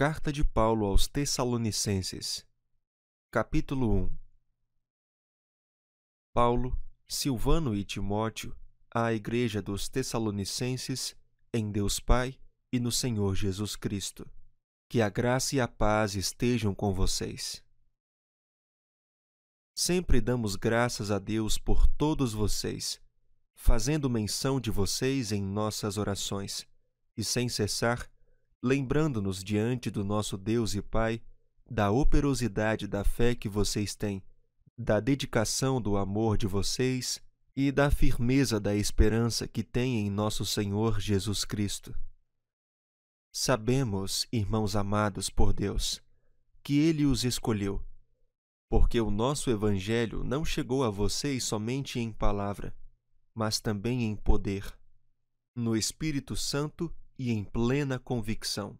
Carta de Paulo aos Tessalonicenses, capítulo 1 Paulo, Silvano e Timóteo, à Igreja dos Tessalonicenses, em Deus Pai e no Senhor Jesus Cristo. Que a graça e a paz estejam com vocês. Sempre damos graças a Deus por todos vocês, fazendo menção de vocês em nossas orações, e sem cessar, lembrando-nos diante do nosso Deus e Pai da operosidade da fé que vocês têm, da dedicação do amor de vocês e da firmeza da esperança que têm em nosso Senhor Jesus Cristo. Sabemos, irmãos amados por Deus, que Ele os escolheu, porque o nosso Evangelho não chegou a vocês somente em palavra, mas também em poder, no Espírito Santo e em plena convicção.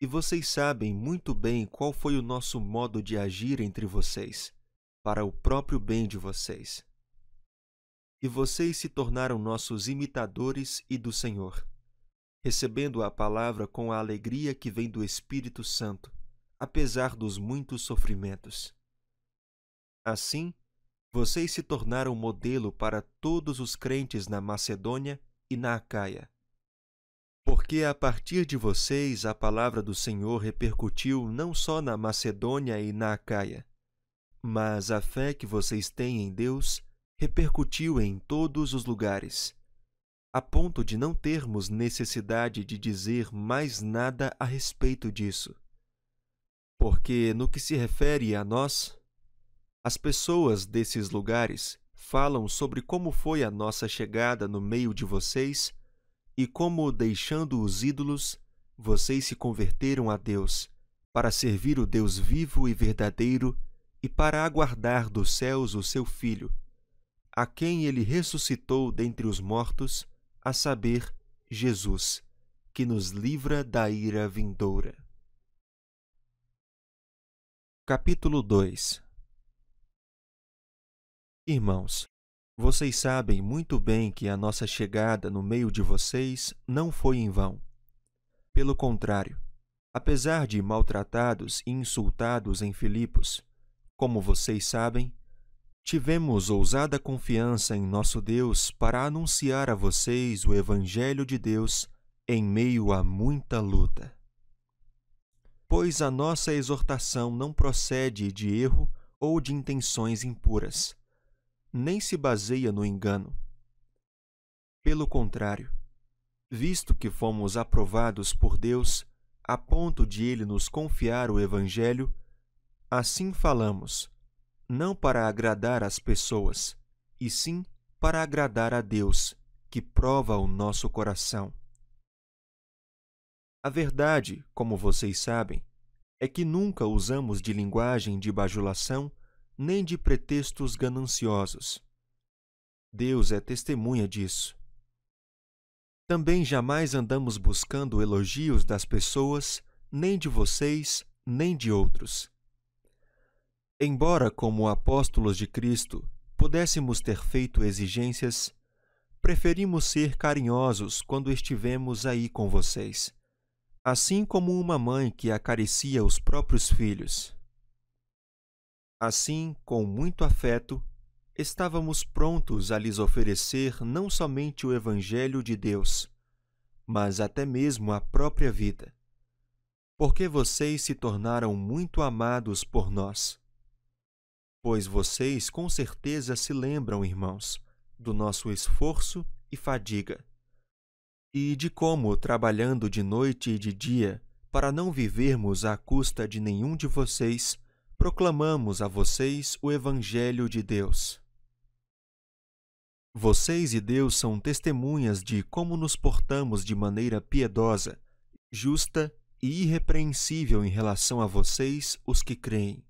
E vocês sabem muito bem qual foi o nosso modo de agir entre vocês, para o próprio bem de vocês. E vocês se tornaram nossos imitadores e do Senhor, recebendo a palavra com a alegria que vem do Espírito Santo, apesar dos muitos sofrimentos. Assim, vocês se tornaram modelo para todos os crentes na Macedônia e na Acaia porque a partir de vocês a palavra do Senhor repercutiu não só na Macedônia e na Acaia, mas a fé que vocês têm em Deus repercutiu em todos os lugares, a ponto de não termos necessidade de dizer mais nada a respeito disso. Porque, no que se refere a nós, as pessoas desses lugares falam sobre como foi a nossa chegada no meio de vocês e como, deixando os ídolos, vocês se converteram a Deus, para servir o Deus vivo e verdadeiro e para aguardar dos céus o seu Filho, a quem ele ressuscitou dentre os mortos, a saber, Jesus, que nos livra da ira vindoura. Capítulo 2 Irmãos, vocês sabem muito bem que a nossa chegada no meio de vocês não foi em vão. Pelo contrário, apesar de maltratados e insultados em Filipos, como vocês sabem, tivemos ousada confiança em nosso Deus para anunciar a vocês o Evangelho de Deus em meio a muita luta. Pois a nossa exortação não procede de erro ou de intenções impuras nem se baseia no engano. Pelo contrário, visto que fomos aprovados por Deus a ponto de Ele nos confiar o Evangelho, assim falamos, não para agradar as pessoas, e sim para agradar a Deus, que prova o nosso coração. A verdade, como vocês sabem, é que nunca usamos de linguagem de bajulação nem de pretextos gananciosos. Deus é testemunha disso. Também jamais andamos buscando elogios das pessoas, nem de vocês, nem de outros. Embora, como apóstolos de Cristo, pudéssemos ter feito exigências, preferimos ser carinhosos quando estivemos aí com vocês, assim como uma mãe que acaricia os próprios filhos. Assim, com muito afeto, estávamos prontos a lhes oferecer não somente o Evangelho de Deus, mas até mesmo a própria vida. Porque vocês se tornaram muito amados por nós. Pois vocês com certeza se lembram, irmãos, do nosso esforço e fadiga, e de como, trabalhando de noite e de dia, para não vivermos à custa de nenhum de vocês, proclamamos a vocês o Evangelho de Deus. Vocês e Deus são testemunhas de como nos portamos de maneira piedosa, justa e irrepreensível em relação a vocês, os que creem.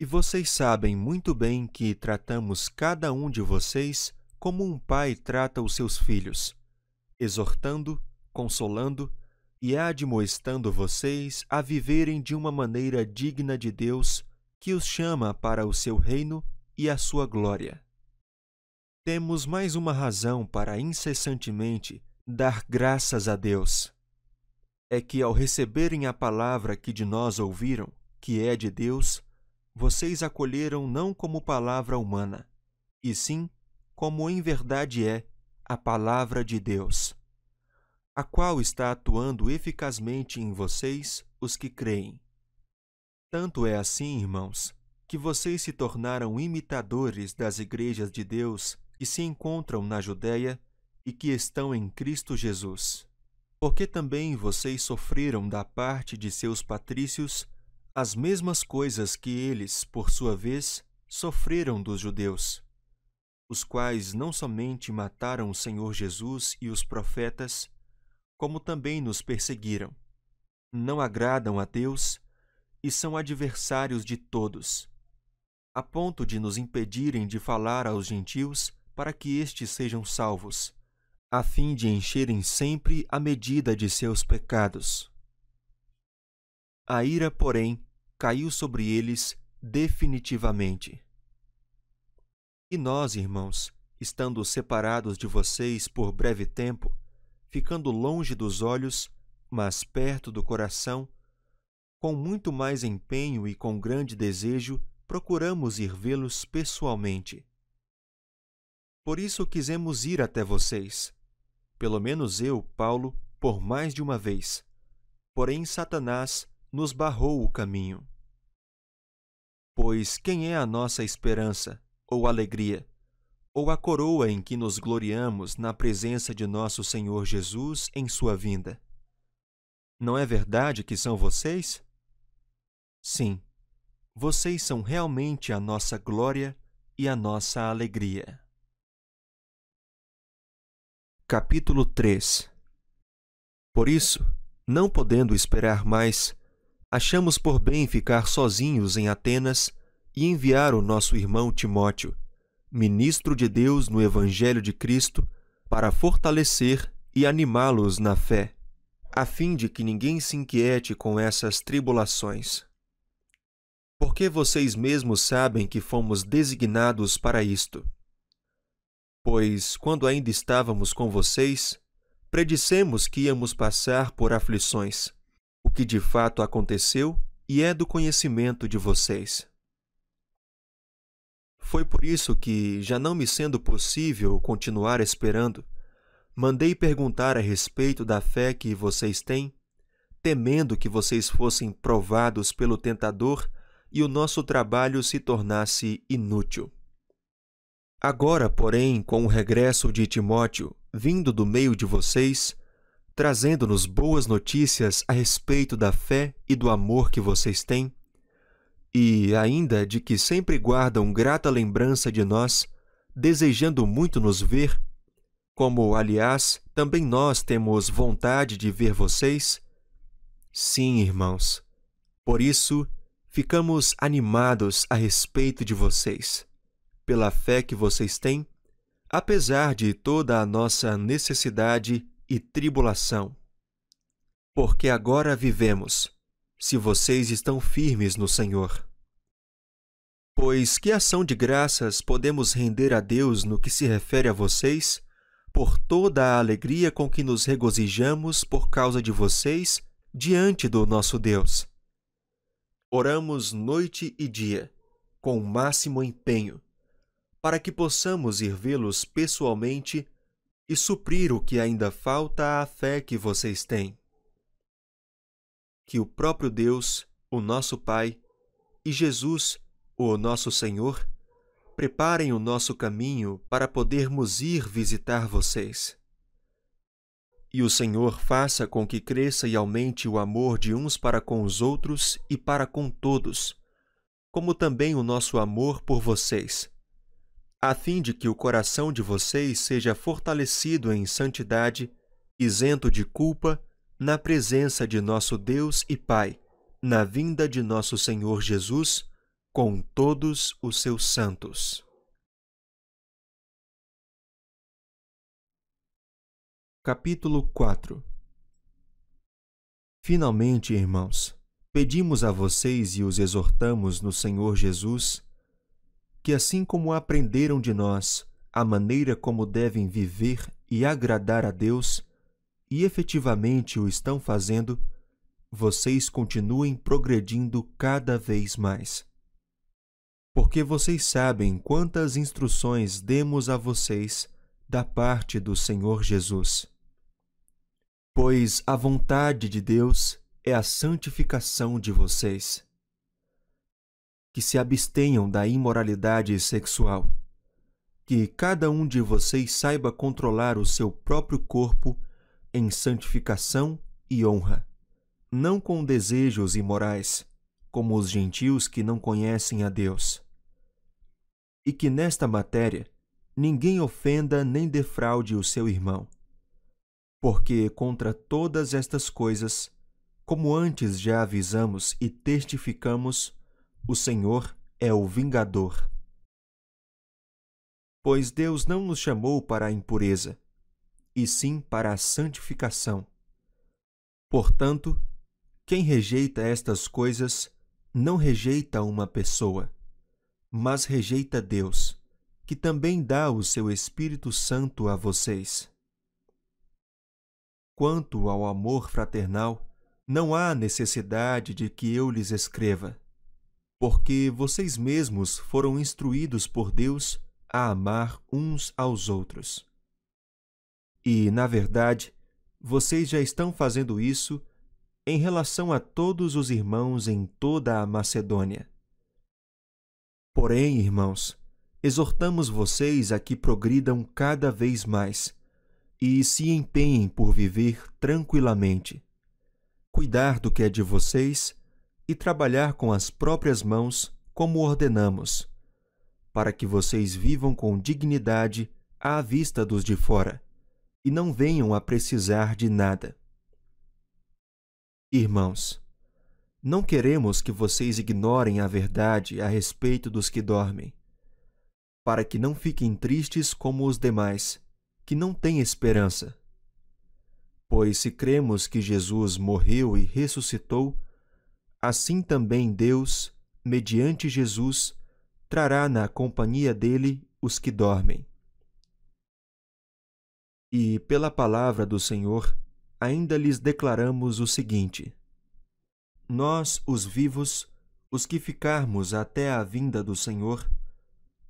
E vocês sabem muito bem que tratamos cada um de vocês como um pai trata os seus filhos, exortando, consolando e admoestando vocês a viverem de uma maneira digna de Deus, que os chama para o seu reino e a sua glória. Temos mais uma razão para incessantemente dar graças a Deus. É que ao receberem a palavra que de nós ouviram, que é de Deus, vocês acolheram não como palavra humana, e sim como em verdade é a palavra de Deus a qual está atuando eficazmente em vocês, os que creem. Tanto é assim, irmãos, que vocês se tornaram imitadores das igrejas de Deus que se encontram na Judéia e que estão em Cristo Jesus. Porque também vocês sofreram da parte de seus patrícios as mesmas coisas que eles, por sua vez, sofreram dos judeus, os quais não somente mataram o Senhor Jesus e os profetas, como também nos perseguiram. Não agradam a Deus e são adversários de todos, a ponto de nos impedirem de falar aos gentios para que estes sejam salvos, a fim de encherem sempre a medida de seus pecados. A ira, porém, caiu sobre eles definitivamente. E nós, irmãos, estando separados de vocês por breve tempo, ficando longe dos olhos, mas perto do coração, com muito mais empenho e com grande desejo, procuramos ir vê-los pessoalmente. Por isso quisemos ir até vocês. Pelo menos eu, Paulo, por mais de uma vez. Porém, Satanás nos barrou o caminho. Pois quem é a nossa esperança ou alegria, ou a coroa em que nos gloriamos na presença de nosso Senhor Jesus em sua vinda. Não é verdade que são vocês? Sim, vocês são realmente a nossa glória e a nossa alegria. Capítulo 3 Por isso, não podendo esperar mais, achamos por bem ficar sozinhos em Atenas e enviar o nosso irmão Timóteo ministro de Deus no Evangelho de Cristo, para fortalecer e animá-los na fé, a fim de que ninguém se inquiete com essas tribulações. Porque vocês mesmos sabem que fomos designados para isto. Pois, quando ainda estávamos com vocês, predissemos que íamos passar por aflições, o que de fato aconteceu e é do conhecimento de vocês. Foi por isso que, já não me sendo possível continuar esperando, mandei perguntar a respeito da fé que vocês têm, temendo que vocês fossem provados pelo tentador e o nosso trabalho se tornasse inútil. Agora, porém, com o regresso de Timóteo, vindo do meio de vocês, trazendo-nos boas notícias a respeito da fé e do amor que vocês têm, e ainda de que sempre guardam grata lembrança de nós, desejando muito nos ver, como, aliás, também nós temos vontade de ver vocês? Sim, irmãos. Por isso, ficamos animados a respeito de vocês, pela fé que vocês têm, apesar de toda a nossa necessidade e tribulação. Porque agora vivemos, se vocês estão firmes no Senhor. Pois que ação de graças podemos render a Deus no que se refere a vocês, por toda a alegria com que nos regozijamos por causa de vocês diante do nosso Deus. Oramos noite e dia, com o máximo empenho, para que possamos ir vê-los pessoalmente e suprir o que ainda falta à fé que vocês têm. Que o próprio Deus, o nosso Pai, e Jesus o nosso Senhor, preparem o nosso caminho para podermos ir visitar vocês. E o Senhor faça com que cresça e aumente o amor de uns para com os outros e para com todos, como também o nosso amor por vocês, a fim de que o coração de vocês seja fortalecido em santidade, isento de culpa, na presença de nosso Deus e Pai, na vinda de nosso Senhor Jesus com todos os seus santos. Capítulo 4 Finalmente, irmãos, pedimos a vocês e os exortamos no Senhor Jesus que, assim como aprenderam de nós a maneira como devem viver e agradar a Deus, e efetivamente o estão fazendo, vocês continuem progredindo cada vez mais porque vocês sabem quantas instruções demos a vocês da parte do Senhor Jesus. Pois a vontade de Deus é a santificação de vocês, que se abstenham da imoralidade sexual, que cada um de vocês saiba controlar o seu próprio corpo em santificação e honra, não com desejos imorais, como os gentios que não conhecem a Deus e que nesta matéria ninguém ofenda nem defraude o seu irmão. Porque contra todas estas coisas, como antes já avisamos e testificamos, o Senhor é o vingador. Pois Deus não nos chamou para a impureza, e sim para a santificação. Portanto, quem rejeita estas coisas não rejeita uma pessoa, mas rejeita Deus, que também dá o seu Espírito Santo a vocês. Quanto ao amor fraternal, não há necessidade de que eu lhes escreva, porque vocês mesmos foram instruídos por Deus a amar uns aos outros. E, na verdade, vocês já estão fazendo isso em relação a todos os irmãos em toda a Macedônia. Porém, irmãos, exortamos vocês a que progridam cada vez mais e se empenhem por viver tranquilamente, cuidar do que é de vocês e trabalhar com as próprias mãos como ordenamos, para que vocês vivam com dignidade à vista dos de fora e não venham a precisar de nada. Irmãos, não queremos que vocês ignorem a verdade a respeito dos que dormem, para que não fiquem tristes como os demais, que não têm esperança. Pois se cremos que Jesus morreu e ressuscitou, assim também Deus, mediante Jesus, trará na companhia dele os que dormem. E pela palavra do Senhor, ainda lhes declaramos o seguinte: nós, os vivos, os que ficarmos até a vinda do Senhor,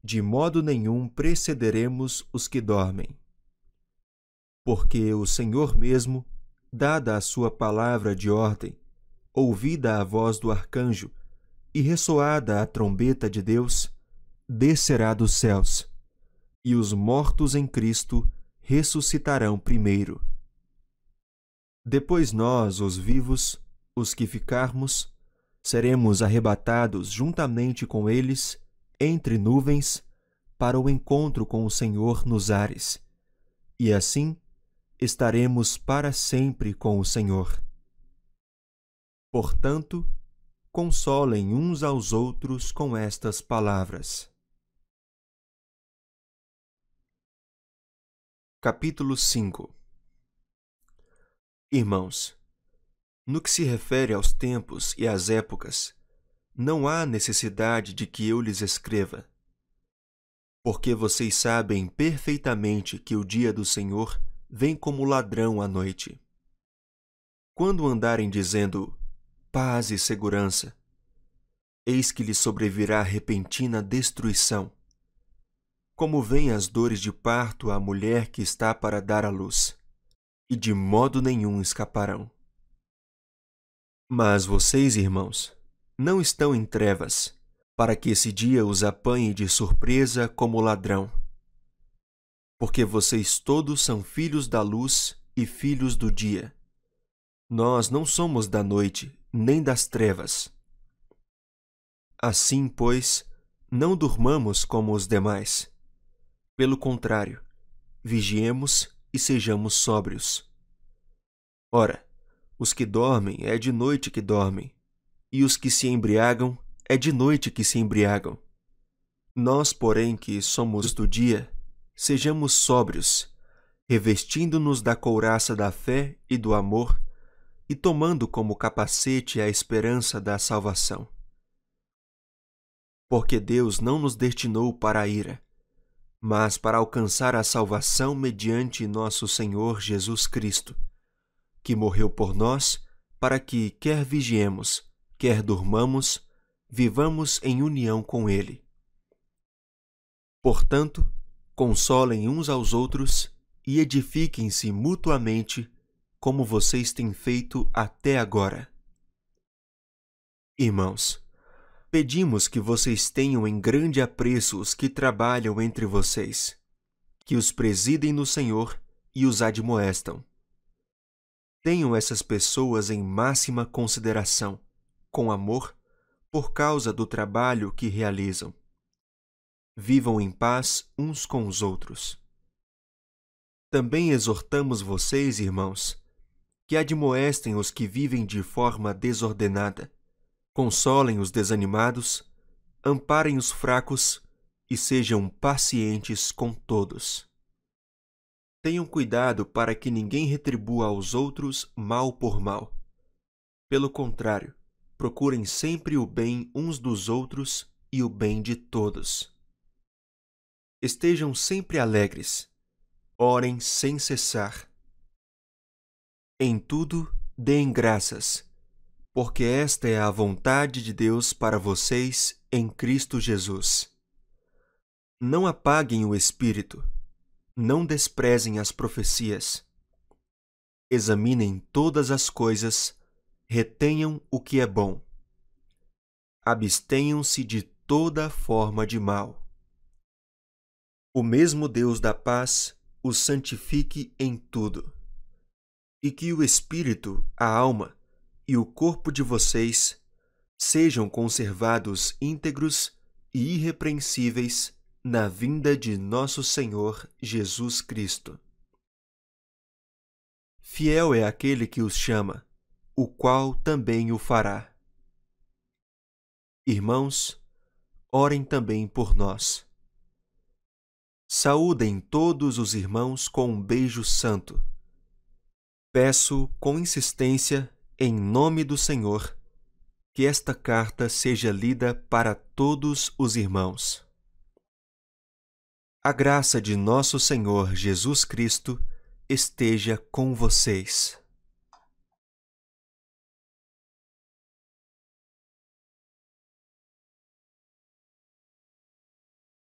de modo nenhum precederemos os que dormem. Porque o Senhor mesmo, dada a sua palavra de ordem, ouvida a voz do arcanjo e ressoada a trombeta de Deus, descerá dos céus, e os mortos em Cristo ressuscitarão primeiro. Depois nós, os vivos, os que ficarmos, seremos arrebatados juntamente com eles entre nuvens para o encontro com o Senhor nos ares. E assim estaremos para sempre com o Senhor. Portanto, consolem uns aos outros com estas palavras. Capítulo 5 Irmãos, no que se refere aos tempos e às épocas, não há necessidade de que eu lhes escreva, porque vocês sabem perfeitamente que o dia do Senhor vem como ladrão à noite. Quando andarem dizendo paz e segurança, eis que lhes sobrevirá repentina destruição, como vêm as dores de parto à mulher que está para dar à luz, e de modo nenhum escaparão. Mas vocês, irmãos, não estão em trevas, para que esse dia os apanhe de surpresa como ladrão. Porque vocês todos são filhos da luz e filhos do dia. Nós não somos da noite, nem das trevas. Assim, pois, não durmamos como os demais. Pelo contrário, vigiemos e sejamos sóbrios. Ora, os que dormem é de noite que dormem, e os que se embriagam é de noite que se embriagam. Nós, porém, que somos do dia, sejamos sóbrios, revestindo-nos da couraça da fé e do amor, e tomando como capacete a esperança da salvação. Porque Deus não nos destinou para a ira, mas para alcançar a salvação mediante nosso Senhor Jesus Cristo que morreu por nós, para que, quer vigiemos, quer durmamos, vivamos em união com Ele. Portanto, consolem uns aos outros e edifiquem-se mutuamente, como vocês têm feito até agora. Irmãos, pedimos que vocês tenham em grande apreço os que trabalham entre vocês, que os presidem no Senhor e os admoestam. Tenham essas pessoas em máxima consideração, com amor, por causa do trabalho que realizam. Vivam em paz uns com os outros. Também exortamos vocês, irmãos, que admoestem os que vivem de forma desordenada, consolem os desanimados, amparem os fracos e sejam pacientes com todos. Tenham cuidado para que ninguém retribua aos outros mal por mal. Pelo contrário, procurem sempre o bem uns dos outros e o bem de todos. Estejam sempre alegres. Orem sem cessar. Em tudo, deem graças, porque esta é a vontade de Deus para vocês em Cristo Jesus. Não apaguem o espírito não desprezem as profecias. Examinem todas as coisas, retenham o que é bom. Abstenham-se de toda forma de mal. O mesmo Deus da paz os santifique em tudo, e que o espírito, a alma e o corpo de vocês sejam conservados íntegros e irrepreensíveis na vinda de nosso Senhor Jesus Cristo. Fiel é aquele que os chama, o qual também o fará. Irmãos, orem também por nós. Saúdem todos os irmãos com um beijo santo. Peço com insistência, em nome do Senhor, que esta carta seja lida para todos os irmãos. A graça de nosso Senhor Jesus Cristo esteja com vocês.